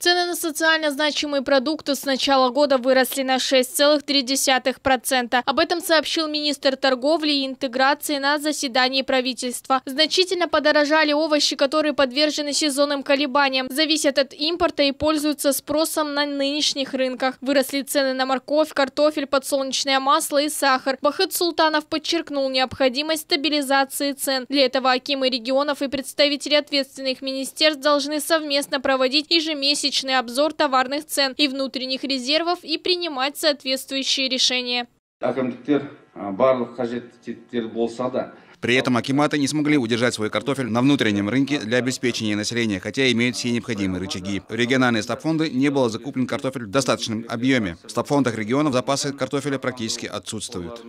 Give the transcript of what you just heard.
Цены на социально значимые продукты с начала года выросли на 6,3%. Об этом сообщил министр торговли и интеграции на заседании правительства. Значительно подорожали овощи, которые подвержены сезонным колебаниям, зависят от импорта и пользуются спросом на нынешних рынках. Выросли цены на морковь, картофель, подсолнечное масло и сахар. Бахыт Султанов подчеркнул необходимость стабилизации цен. Для этого акимы регионов и представители ответственных министерств должны совместно проводить ежемесячные месячный обзор товарных цен и внутренних резервов и принимать соответствующие решения. А, При этом акиматы не смогли удержать свой картофель на внутреннем рынке для обеспечения населения, хотя имеют все необходимые рычаги. В региональные стопфонды не было закуплен картофель в достаточном объеме. В стопфондах регионов запасы картофеля практически отсутствуют.